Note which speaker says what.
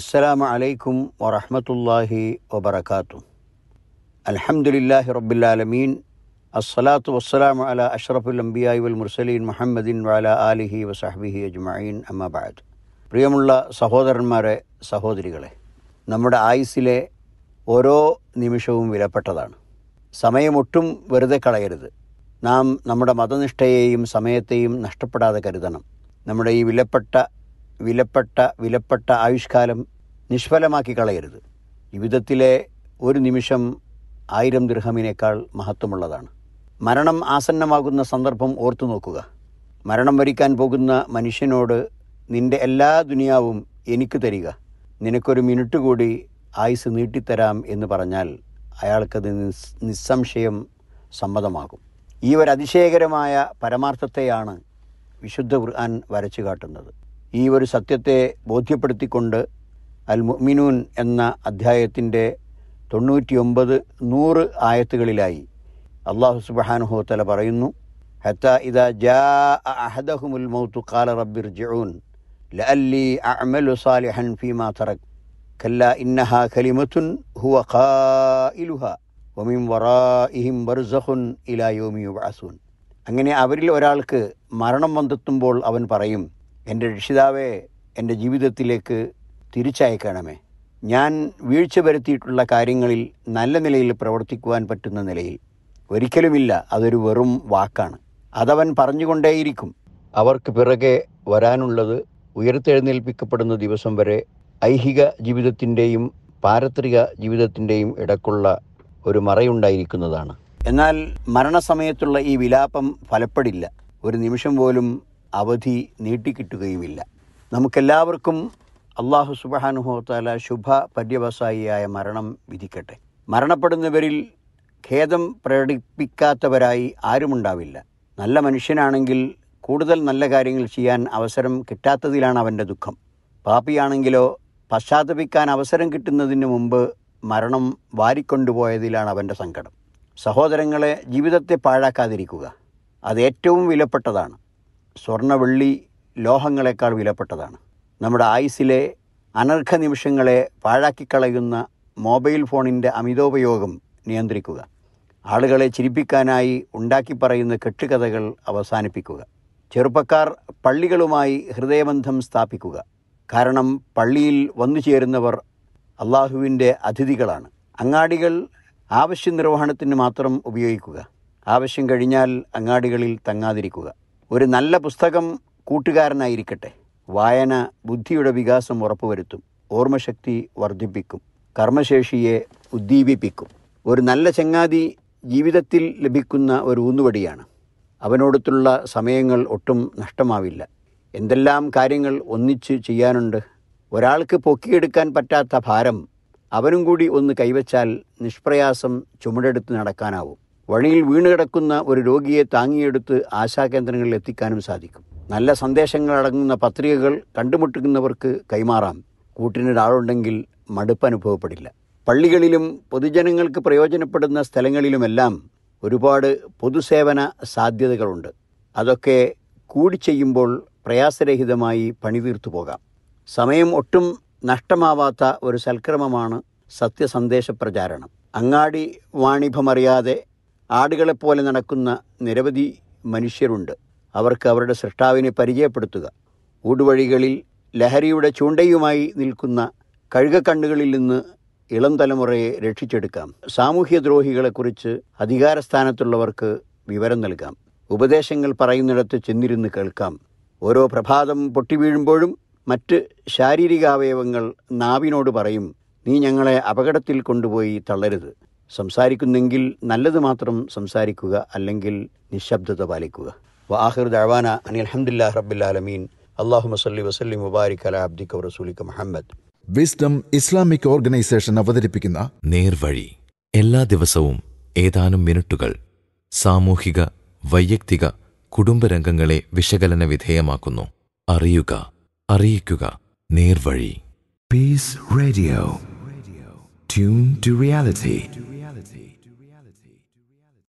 Speaker 1: അസ്സലാമു അലൈക്കും വറഹമത്തല്ലാഹി വബർക്കാത്തു അലഹമുല്ലാഹി റബ്ബുലാലമീൻ അസ്സലാത്തു വസ്സലാമു അല അഷ്റഫുൽ അംബിയായി വൽ മുർസലീൻ മുഹമ്മദിൻ വാല ആലിഹി വസഹബിഹി അജ്മീൻ അമ്മബാദ് പ്രിയമുള്ള സഹോദരന്മാരെ സഹോദരികളെ നമ്മുടെ ആയുസ്സിലെ ഓരോ നിമിഷവും വിലപ്പെട്ടതാണ് സമയമൊട്ടും വെറുതെ കളയരുത് നാം നമ്മുടെ മതനിഷ്ഠയെയും സമയത്തെയും നഷ്ടപ്പെടാതെ കരുതണം നമ്മുടെ ഈ വിലപ്പെട്ട വിലപ്പെട്ട വിലപ്പെട്ട ആയുഷ്കാലം നിഷ്ഫലമാക്കി കളയരുത് ജീവിതത്തിലെ ഒരു നിമിഷം ആയിരം ദൃഹമിനേക്കാൾ മഹത്വമുള്ളതാണ് മരണം ആസന്നമാകുന്ന സന്ദർഭം ഓർത്തു നോക്കുക മരണം വരിക്കാൻ പോകുന്ന മനുഷ്യനോട് നിന്റെ എല്ലാ ദുനിയാവും എനിക്ക് തരിക നിനക്കൊരു മിനിറ്റ് കൂടി ആയുസ് നീട്ടിത്തരാം എന്ന് പറഞ്ഞാൽ അയാൾക്കത് നിസ്സംശയം സമ്മതമാകും ഈ ഒരു അതിശയകരമായ പരമാർത്ഥത്തെയാണ് വിശുദ്ധ ഖുർആൻ വരച്ചു കാട്ടുന്നത് ഈ ഒരു സത്യത്തെ ബോധ്യപ്പെടുത്തിക്കൊണ്ട് അൽ മുഅ്മിനൂൻ എന്ന അധ്യായത്തിൻ്റെ തൊണ്ണൂറ്റിയൊമ്പത് നൂറ് ആയത്തുകളിലായി അള്ളാഹു സുബഹാനുഹോത്തല പറയുന്നു ജാ അഹദഹുമുൽ അഅമലു സാലിഹൻ ഫീമാ തറക് കല്ല ഹുവ വറാഇഹിം ബർസഖുൻ ഇലാ അങ്ങനെ അവരിൽ ഒരാൾക്ക് മരണം വന്നെത്തുമ്പോൾ അവൻ പറയും എൻ്റെ രക്ഷിതാവെ എൻ്റെ ജീവിതത്തിലേക്ക് തിരിച്ചയക്കണമേ ഞാൻ വീഴ്ച വരുത്തിയിട്ടുള്ള കാര്യങ്ങളിൽ നല്ല നിലയിൽ പ്രവർത്തിക്കുവാൻ പറ്റുന്ന നിലയിൽ ഒരിക്കലുമില്ല അതൊരു വെറും വാക്കാണ് അതവൻ പറഞ്ഞുകൊണ്ടേയിരിക്കും അവർക്ക് പിറകെ വരാനുള്ളത് ഉയർത്തെഴുന്നേൽപ്പിക്കപ്പെടുന്ന ദിവസം വരെ ഐഹിക ജീവിതത്തിൻ്റെയും പാരത്രിക ജീവിതത്തിൻ്റെയും ഇടക്കുള്ള ഒരു മറയുണ്ടായിരിക്കുന്നതാണ് എന്നാൽ മരണസമയത്തുള്ള ഈ വിലാപം ഫലപ്പെടില്ല ഒരു നിമിഷം പോലും അവധി നീട്ടിക്കിട്ടുകയുമില്ല നമുക്കെല്ലാവർക്കും അള്ളാഹു സുബാനുഹോത്താല ശുഭ പര്യവസായിയായ മരണം വിധിക്കട്ടെ മരണപ്പെടുന്നവരിൽ ഖേദം പ്രകടിപ്പിക്കാത്തവരായി ആരുമുണ്ടാവില്ല നല്ല മനുഷ്യനാണെങ്കിൽ കൂടുതൽ നല്ല കാര്യങ്ങൾ ചെയ്യാൻ അവസരം കിട്ടാത്തതിലാണ് അവൻ്റെ ദുഃഖം പാപ്പിയാണെങ്കിലോ പശ്ചാത്തപിക്കാൻ അവസരം കിട്ടുന്നതിന് മുമ്പ് മരണം വാരിക്കൊണ്ടുപോയതിലാണ് അവൻ്റെ സങ്കടം സഹോദരങ്ങളെ ജീവിതത്തെ പാഴാക്കാതിരിക്കുക അത് ഏറ്റവും വിലപ്പെട്ടതാണ് സ്വർണ്ണ വെള്ളി ലോഹങ്ങളെക്കാൾ വിലപ്പെട്ടതാണ് നമ്മുടെ ആയുസ്സിലെ അനർഘ നിമിഷങ്ങളെ പാഴാക്കിക്കളയുന്ന മൊബൈൽ ഫോണിൻ്റെ അമിതോപയോഗം നിയന്ത്രിക്കുക ആളുകളെ ചിരിപ്പിക്കാനായി ഉണ്ടാക്കി പറയുന്ന കെട്ടുകഥകൾ അവസാനിപ്പിക്കുക ചെറുപ്പക്കാർ പള്ളികളുമായി ഹൃദയബന്ധം സ്ഥാപിക്കുക കാരണം പള്ളിയിൽ വന്നു ചേരുന്നവർ അള്ളാഹുവിൻ്റെ അതിഥികളാണ് അങ്ങാടികൾ ആവശ്യ നിർവഹണത്തിന് മാത്രം ഉപയോഗിക്കുക ആവശ്യം കഴിഞ്ഞാൽ അങ്ങാടികളിൽ തങ്ങാതിരിക്കുക ഒരു നല്ല പുസ്തകം കൂട്ടുകാരനായിരിക്കട്ടെ വായന ബുദ്ധിയുടെ വികാസം ഉറപ്പുവരുത്തും ഓർമ്മശക്തി വർദ്ധിപ്പിക്കും കർമ്മശേഷിയെ ഉദ്ദീപിപ്പിക്കും ഒരു നല്ല ചങ്ങാതി ജീവിതത്തിൽ ലഭിക്കുന്ന ഒരു ഊന്നുവടിയാണ് അവനോടത്തുള്ള സമയങ്ങൾ ഒട്ടും നഷ്ടമാവില്ല എന്തെല്ലാം കാര്യങ്ങൾ ഒന്നിച്ച് ചെയ്യാനുണ്ട് ഒരാൾക്ക് പൊക്കിയെടുക്കാൻ പറ്റാത്ത ഭാരം അവനും കൂടി ഒന്ന് കൈവച്ചാൽ നിഷ്പ്രയാസം ചുമടെടുത്ത് നടക്കാനാവും വഴിയിൽ വീണുകിടക്കുന്ന ഒരു രോഗിയെ താങ്ങിയെടുത്ത് ആശാകേന്ദ്രങ്ങളിൽ എത്തിക്കാനും സാധിക്കും നല്ല സന്ദേശങ്ങൾ അടങ്ങുന്ന പത്രികകൾ കണ്ടുമുട്ടുന്നവർക്ക് കൈമാറാം കൂട്ടിനൊരാളുണ്ടെങ്കിൽ മടുപ്പ് അനുഭവപ്പെടില്ല പള്ളികളിലും പൊതുജനങ്ങൾക്ക് പ്രയോജനപ്പെടുന്ന സ്ഥലങ്ങളിലുമെല്ലാം ഒരുപാട് പൊതുസേവന സാധ്യതകളുണ്ട് അതൊക്കെ കൂടി ചെയ്യുമ്പോൾ പ്രയാസരഹിതമായി പണിതീർത്തു പോകാം സമയം ഒട്ടും നഷ്ടമാവാത്ത ഒരു സൽക്രമമാണ് സത്യസന്ദേശ പ്രചാരണം അങ്ങാടി വാണിഭമറിയാതെ ആടുകളെപ്പോലെ നടക്കുന്ന നിരവധി മനുഷ്യരുണ്ട് അവർക്ക് അവരുടെ സൃഷ്ടാവിനെ പരിചയപ്പെടുത്തുക ഊടുവഴികളിൽ ലഹരിയുടെ ചൂണ്ടയുമായി നിൽക്കുന്ന കഴുകക്കണ്ണുകളിൽ നിന്ന് ഇളം തലമുറയെ രക്ഷിച്ചെടുക്കാം സാമൂഹ്യദ്രോഹികളെക്കുറിച്ച് അധികാരസ്ഥാനത്തുള്ളവർക്ക് വിവരം നൽകാം ഉപദേശങ്ങൾ പറയുന്നിടത്ത് ചെന്നിരുന്ന് കേൾക്കാം ഓരോ പ്രഭാതം പൊട്ടിവീഴുമ്പോഴും മറ്റ് ശാരീരികാവയവങ്ങൾ നാവിനോട് പറയും നീ ഞങ്ങളെ അപകടത്തിൽ കൊണ്ടുപോയി തള്ളരുത് സംസാരിക്കുന്നെങ്കിൽ നല്ലത് മാത്രം സംസാരിക്കുക അല്ലെങ്കിൽ നിശബ്ദത പാലിക്കുക വാഹിർ അനി അലഹമുല്ലാ റബ്ബുലാലമീൻ അള്ളാഹു മസല്ലി വസല്ലി മുബാരിക് അല അബ്ദിഖ് റസൂലിക്ക് മുഹമ്മദ് വിസ്ഡം ഇസ്ലാമിക് ഓർഗനൈസേഷൻ അവതരിപ്പിക്കുന്ന നേർവഴി എല്ലാ ദിവസവും ഏതാനും മിനിറ്റുകൾ സാമൂഹിക വൈയക്തിക കുടുംബരംഗങ്ങളെ വിശകലന വിധേയമാക്കുന്നു അറിയുക അറിയിക്കുക Nervazhi Peace Radio tune to reality